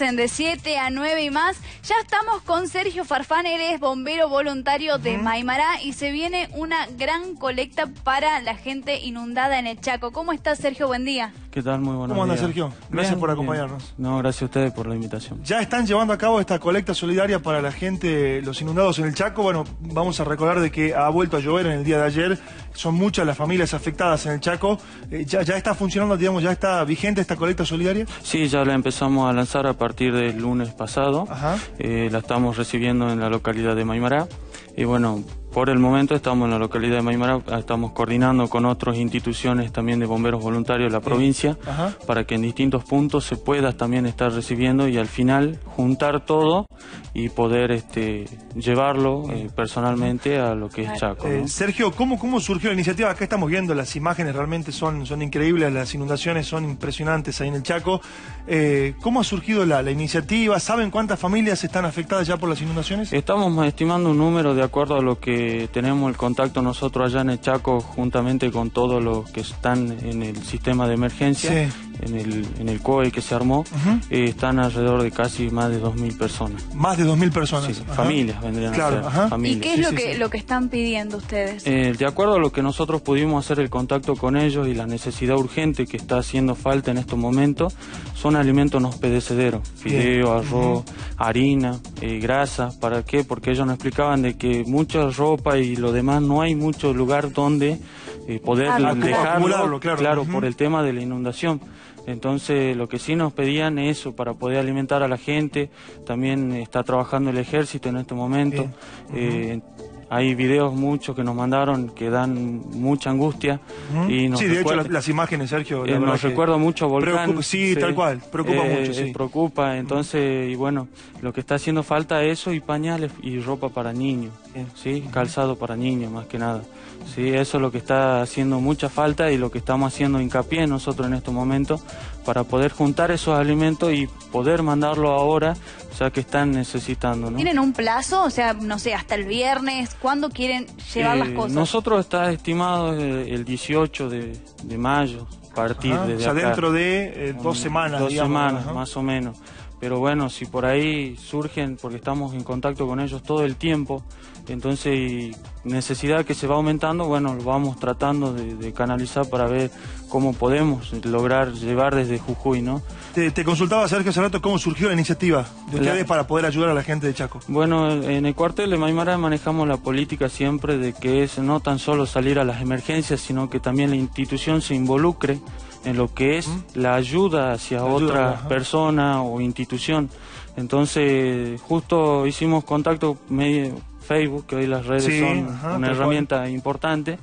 En de 7 a 9 y más, ya estamos con Sergio Farfán, él es bombero voluntario de Maimará y se viene una gran colecta para la gente inundada en el Chaco. ¿Cómo estás, Sergio? Buen día. ¿Qué tal? Muy buenos ¿Cómo anda, Sergio? Gracias por acompañarnos. No, gracias a ustedes por la invitación. Ya están llevando a cabo esta colecta solidaria para la gente, los inundados en el Chaco. Bueno, vamos a recordar de que ha vuelto a llover en el día de ayer. Son muchas las familias afectadas en el Chaco. Eh, ya, está funcionando, digamos, ya está vigente esta colecta solidaria? Sí, ya la empezamos a lanzar a partir del lunes pasado. Ajá. Eh, la estamos recibiendo en la localidad de Maimará. Y bueno, por el momento estamos en la localidad de Maimara, ah, estamos coordinando con otras instituciones también de bomberos voluntarios de la provincia para que en distintos puntos se pueda también estar recibiendo y al final juntar todo y poder este, llevarlo eh, personalmente a lo que es Chaco. Eh, Sergio, ¿cómo, ¿cómo surgió la iniciativa? Acá estamos viendo las imágenes, realmente son, son increíbles, las inundaciones son impresionantes ahí en el Chaco. Eh, ¿Cómo ha surgido la, la iniciativa? ¿Saben cuántas familias están afectadas ya por las inundaciones? Estamos estimando un número de acuerdo a lo que tenemos el contacto nosotros allá en el Chaco juntamente con todos los que están en el sistema de emergencia en el, en el COE que se armó, eh, están alrededor de casi más de 2.000 personas. Más de 2.000 personas. Sí, familias vendrían a ser, ¿Y qué es lo, que, lo que están pidiendo ustedes? Eh, de acuerdo a lo que nosotros pudimos hacer el contacto con ellos y la necesidad urgente que está haciendo falta en estos momentos, son alimentos no pedecederos... fideo, arroz, harina, eh, grasa. ¿Para qué? Porque ellos nos explicaban de que mucha ropa y lo demás no hay mucho lugar donde poder ah, dejarlo, claro, por el tema de la inundación. Entonces, lo que sí nos pedían es eso para poder alimentar a la gente. También está trabajando el ejército en este momento. Hay videos muchos que nos mandaron que dan mucha angustia. y sí, de hecho las imágenes, Sergio. Eh, nos recuerda mucho Volcán. sí, tal cual, preocupa eh, mucho. Eh, sí. Preocupa, entonces, y bueno, lo que está haciendo falta es eso y pañales y ropa para niños, ¿sí? calzado para niños más que nada. ¿sí? Eso es lo que está haciendo mucha falta y lo que estamos haciendo hincapié nosotros en estos momentos para poder juntar esos alimentos y poder mandarlo ahora, o sea, que están necesitando. ¿no? ¿Tienen un plazo? O sea, no sé, hasta el viernes, ¿Cuándo quieren llevar las eh, cosas? Nosotros está estimado eh, el 18 de, de mayo, partir de O sea, dentro de eh, dos semanas. Dos semanas, más o menos pero bueno, si por ahí surgen, porque estamos en contacto con ellos todo el tiempo, entonces necesidad que se va aumentando, bueno, lo vamos tratando de, canalizar para ver cómo podemos lograr llevar desde Jujuy, ¿no? Te, consultaba, Sergio, hace rato cómo surgió la iniciativa de ustedes para poder ayudar a la gente de Chaco. Bueno, en el cuartel de Maimara manejamos la política siempre de que es no tan solo salir a las emergencias, sino que también la institución se involucre en lo que es la ayuda hacia otra persona o institución. Entonces, justo hicimos contacto medio Facebook, que hoy las redes son una herramienta importante,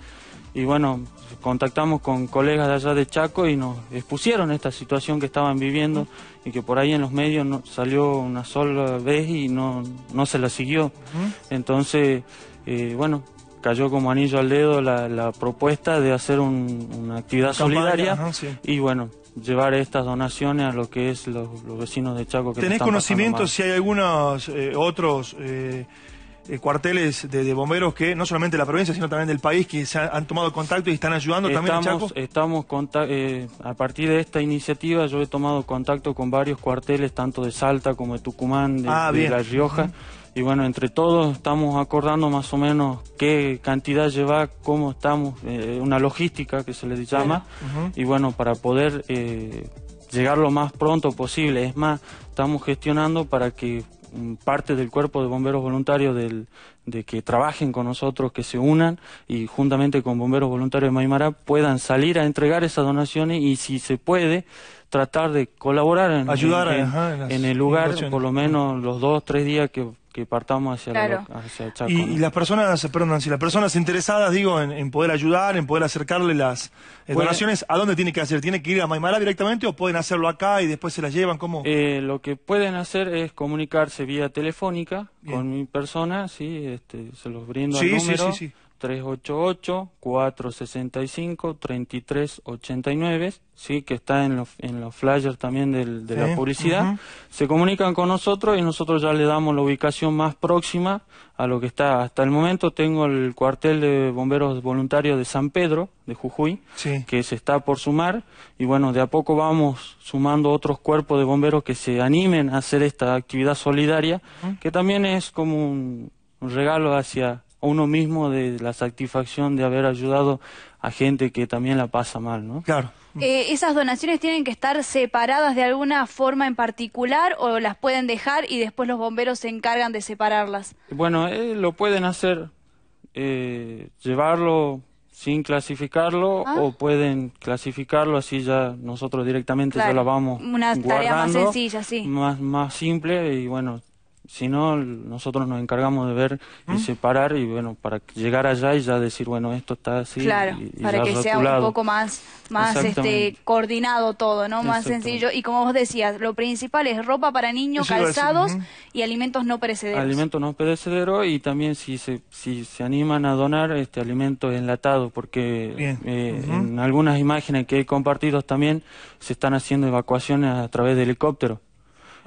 y bueno, contactamos con colegas de allá de Chaco y nos expusieron esta situación que estaban viviendo y que por ahí en los medios no, salió una sola vez y no, se la siguió. Entonces, eh, bueno, cayó como anillo al dedo la, propuesta de hacer una actividad solidaria y bueno, llevar estas donaciones a lo que es los, vecinos de Chaco. Que ¿Tenés conocimiento si hay algunos eh, otros eh, eh, cuarteles de, bomberos que, no solamente de la provincia, sino también del país, que se han, tomado contacto y están ayudando también a Chaco? Estamos, a partir de esta iniciativa yo he tomado contacto con varios cuarteles, tanto de Salta como de Tucumán, de, ah, La Rioja y bueno, entre todos estamos acordando más o menos qué cantidad lleva, cómo estamos, eh, una logística que se le llama, y bueno, para poder eh, llegar lo más pronto posible. Es más, estamos gestionando para que mm, parte del cuerpo de bomberos voluntarios del, de que trabajen con nosotros, que se unan y juntamente con bomberos voluntarios de Maimará puedan salir a entregar esas donaciones y si se puede, tratar de colaborar en, Ayudar, en, el lugar, por lo menos los dos, tres días que, que partamos hacia, Chaco. Y, las personas, perdón, si las personas interesadas, digo, en, poder ayudar, en poder acercarle las eh, pues, donaciones, ¿a dónde tiene que hacer? ¿Tiene que ir a Maimara directamente o pueden hacerlo acá y después se las llevan? ¿Cómo? Eh, lo que pueden hacer es comunicarse vía telefónica con mi persona, sí, este, se los brindo el número. sí, sí. 388-465-3389, ¿sí? que está en los, en los flyers también del, de la publicidad, se comunican con nosotros y nosotros ya le damos la ubicación más próxima a lo que está. Hasta el momento tengo el cuartel de bomberos voluntarios de San Pedro, de Jujuy, que se está por sumar y bueno, de a poco vamos sumando otros cuerpos de bomberos que se animen a hacer esta actividad solidaria, que también es como un regalo hacia uno mismo de la satisfacción de haber ayudado a gente que también la pasa mal, ¿no? Claro. Eh, ¿Esas donaciones tienen que estar separadas de alguna forma en particular o las pueden dejar y después los bomberos se encargan de separarlas? Bueno, eh, lo pueden hacer, eh, llevarlo sin clasificarlo ah. o pueden clasificarlo así ya nosotros directamente ya la vamos una tarea más sencilla sí más más simple y bueno si no, nosotros nos encargamos de ver y ¿Mm? separar y bueno, para llegar allá y ya decir, bueno, esto está así. Claro, para que sea un poco más, más este, coordinado todo, ¿no? Más sencillo. Y como vos decías, lo principal es ropa para niños, calzados y alimentos no perecederos. Alimentos no perecederos y también si se, si se animan a donar este alimentos enlatados, porque eh, en algunas imágenes que he compartido también se están haciendo evacuaciones a través de helicóptero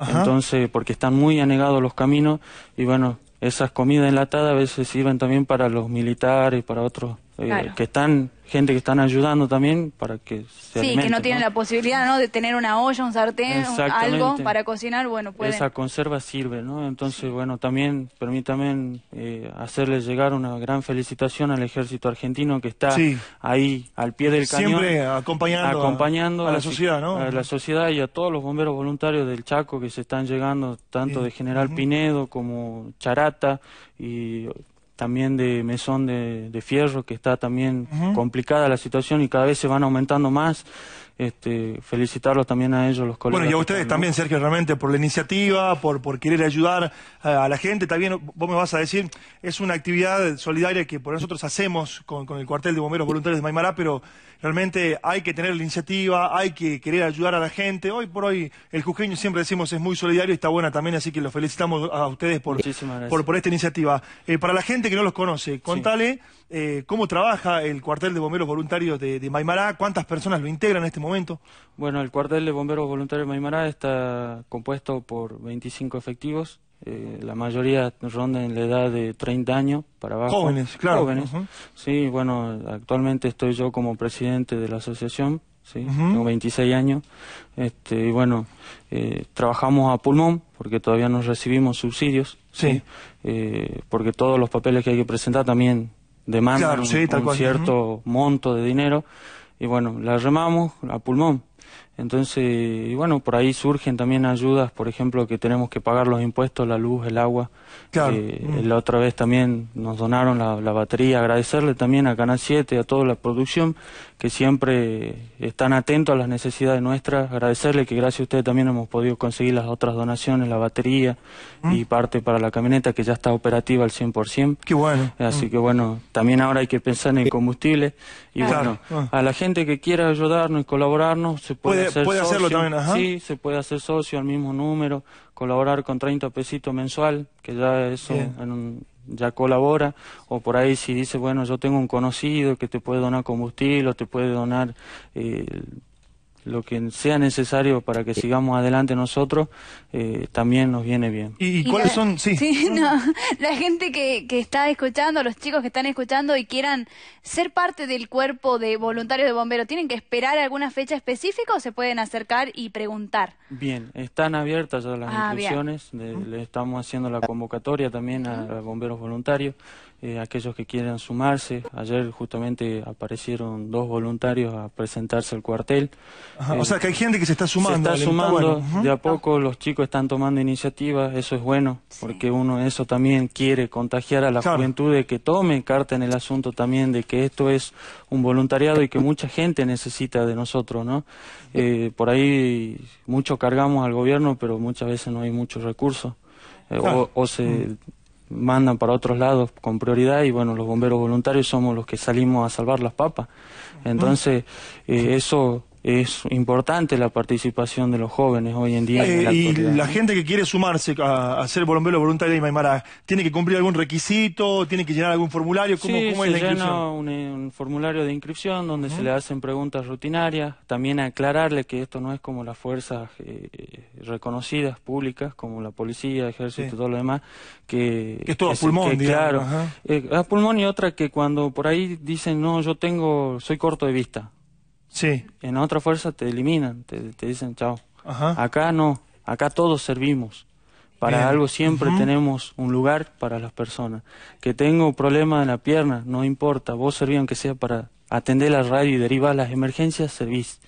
entonces porque están muy anegados los caminos y bueno, esas comidas enlatadas a veces sirven también para los militares, y para otros eh, que están gente que están ayudando también para que se sí que no tienen la posibilidad no de tener una olla un sartén algo para cocinar bueno pueden. esa conserva sirve no entonces bueno también permítame eh, hacerles llegar una gran felicitación al ejército argentino que está ahí al pie del cañón siempre acompañando a, la sociedad no a la sociedad y a todos los bomberos voluntarios del Chaco que se están llegando tanto de General Pinedo como Charata y también de mesón de, fierro, que está también complicada la situación y cada vez se van aumentando más. Este, felicitarlos también a ellos, los colegas. Bueno, y a ustedes también, Sergio, realmente por la iniciativa, por, por querer ayudar a, la gente. También vos me vas a decir, es una actividad solidaria que por nosotros hacemos con, el cuartel de bomberos voluntarios de Maimará, pero realmente hay que tener la iniciativa, hay que querer ayudar a la gente. Hoy por hoy el Jujeño siempre decimos es muy solidario y está buena también, así que los felicitamos a ustedes por, por, esta iniciativa. Eh, para la gente que no los conoce, contale eh, cómo trabaja el cuartel de bomberos voluntarios de, de, Maimará, cuántas personas lo integran en este momento. Bueno, el cuartel de bomberos voluntarios de Maimará está compuesto por 25 efectivos, eh, la mayoría ronda en la edad de 30 años para abajo. Jóvenes, claro. Sí, bueno, actualmente estoy yo como presidente de la asociación, ¿sí? tengo 26 años. Este, y bueno, eh, trabajamos a pulmón porque todavía no recibimos subsidios. Sí. Eh, porque todos los papeles que hay que presentar también demandan un, cierto monto de dinero. Y bueno, la remamos a pulmón. Entonces, bueno, por ahí surgen también ayudas, por ejemplo, que tenemos que pagar los impuestos, la luz, el agua. Claro. Eh, mm. La otra vez también nos donaron la, batería. Agradecerle también a Canal 7, a toda la producción, que siempre están atentos a las necesidades nuestras. Agradecerle que gracias a ustedes también hemos podido conseguir las otras donaciones, la batería mm. y parte para la camioneta que ya está operativa al 100%. Qué bueno. Así mm. que bueno, también ahora hay que pensar en el combustible. Y bueno, ah. a la gente que quiera ayudarnos y colaborarnos, se puede puede, hacerlo también, Sí, se puede hacer socio al mismo número, colaborar con 30 pesitos mensual, que ya eso ya colabora, o por ahí si dice, bueno, yo tengo un conocido que te puede donar combustible, o te puede donar... Eh, lo que sea necesario para que sigamos adelante nosotros, eh, también nos viene bien. ¿Y, cuáles son? Sí, la gente que, que está escuchando, los chicos que están escuchando y quieran ser parte del cuerpo de voluntarios de bomberos, ¿tienen que esperar alguna fecha específica o se pueden acercar y preguntar? Bien, están abiertas ya las ah, instrucciones, le estamos haciendo la convocatoria también a, a bomberos voluntarios. Eh, aquellos que quieran sumarse. Ayer justamente aparecieron dos voluntarios a presentarse al cuartel. o eh, sea que hay gente que se está sumando. Se está sumando, de a poco los chicos están tomando iniciativa, eso es bueno, porque uno eso también quiere contagiar a la juventud de que tome carta en el asunto también, de que esto es un voluntariado y que mucha gente necesita de nosotros, ¿no? Eh, por ahí mucho cargamos al gobierno, pero muchas veces no hay muchos recursos. O, se mandan para otros lados con prioridad y bueno, los bomberos voluntarios somos los que salimos a salvar las papas. Entonces, eh, eso es importante la participación de los jóvenes hoy en día. en la eh, y la gente que quiere sumarse a, ser bombero voluntario de Maymara ¿tiene que cumplir algún requisito? ¿Tiene que llenar algún formulario? ¿Cómo, sí, se es la inscripción? Llena eh, un, formulario de inscripción donde se le hacen preguntas rutinarias. También aclararle que esto no es como las fuerzas eh, reconocidas, públicas, como la policía, ejército y todo lo demás. Que, es todo a pulmón, Claro. a pulmón y otra que cuando por ahí dicen, no, yo tengo, soy corto de vista Sí. En otra fuerza te eliminan, te, dicen chao. Acá no, acá todos servimos. Para algo siempre tenemos un lugar para las personas. Que tengo problema en la pierna, no importa, vos servís aunque sea para atender la radio y derivar las emergencias, servís.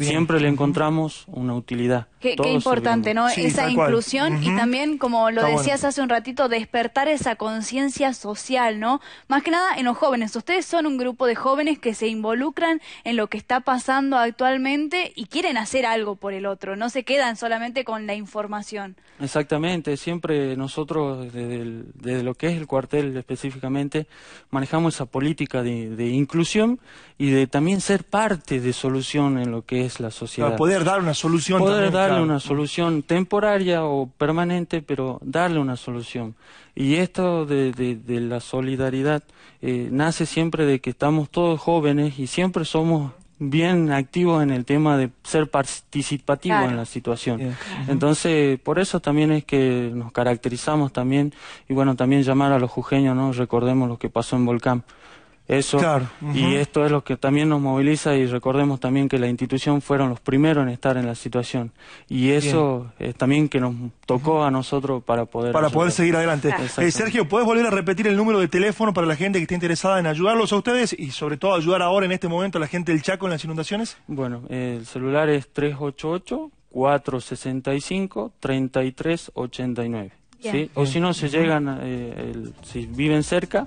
siempre le encontramos una utilidad. Qué, importante, ¿no? esa inclusión y también, como lo decías hace un ratito, despertar esa conciencia social, ¿no? Más que nada en los jóvenes. Ustedes son un grupo de jóvenes que se involucran en lo que está pasando actualmente y quieren hacer algo por el otro, no se quedan solamente con la información. Exactamente, siempre nosotros, desde, lo que es el cuartel específicamente, manejamos esa política de, inclusión y de también ser parte de solución en lo que es la sociedad. Para poder dar una solución darle una solución temporaria o permanente, pero darle una solución. Y esto de, de, la solidaridad eh, nace siempre de que estamos todos jóvenes y siempre somos bien activos en el tema de ser participativos en la situación. Entonces, por eso también es que nos caracterizamos también, y bueno, también llamar a los jujeños, ¿no? Recordemos lo que pasó en Volcán eso. Y esto es lo que también nos moviliza y recordemos también que la institución fueron los primeros en estar en la situación. Y eso es también que nos tocó a nosotros para poder... Para poder seguir adelante. Eh, Sergio, ¿puedes volver a repetir el número de teléfono para la gente que esté interesada en ayudarlos a ustedes y sobre todo ayudar ahora en este momento a la gente del Chaco en las inundaciones? Bueno, el celular es 388. 465 3389 o si no, se llegan, eh, si viven cerca,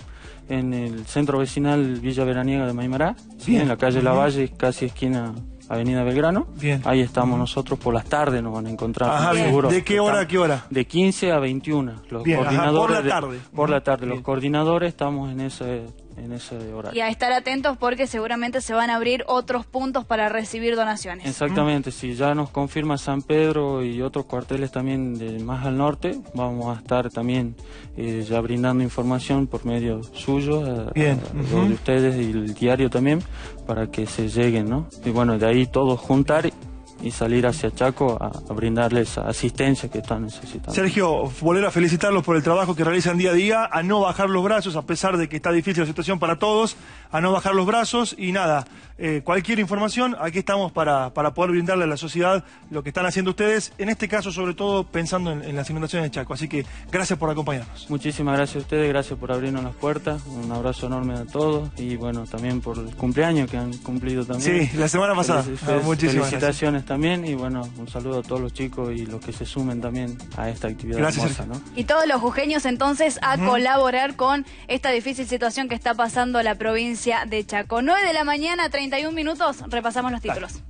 en el centro vecinal Villa Veraniega de Maimará, en la calle La Valle, casi esquina Avenida Belgrano. Ahí estamos nosotros por las tardes, nos van a encontrar. Seguro ¿De qué hora a qué hora? De 15 a 21. Los coordinadores por la tarde. por la tarde. Los coordinadores estamos en ese en ese horario. Y a estar atentos porque seguramente se van a abrir otros puntos para recibir donaciones. Exactamente, si ya nos confirma San Pedro y otros cuarteles también de más al norte, vamos a estar también eh, ya brindando información por medio suyo, a, de ustedes y el diario también, para que se lleguen, ¿no? Y bueno, de ahí todos juntar y salir hacia Chaco a, brindarles asistencia que están necesitando. Sergio, volver a felicitarlos por el trabajo que realizan día a día, a no bajar los brazos, a pesar de que está difícil la situación para todos, a no bajar los brazos y nada, eh, cualquier información, aquí estamos para, para poder brindarle a la sociedad lo que están haciendo ustedes, en este caso sobre todo pensando en, las inundaciones de Chaco. Así que gracias por acompañarnos. Muchísimas gracias a ustedes, gracias por abrirnos las puertas, un abrazo enorme a todos y bueno, también por el cumpleaños que han cumplido también. Sí, la semana pasada. Ah, felicitaciones también y bueno, un saludo a todos los chicos y los que se sumen también a esta actividad. Hermosa, Y todos los jujeños entonces a colaborar con esta difícil situación que está pasando la provincia de Chaco. 9 de la mañana, 31 minutos, repasamos los títulos.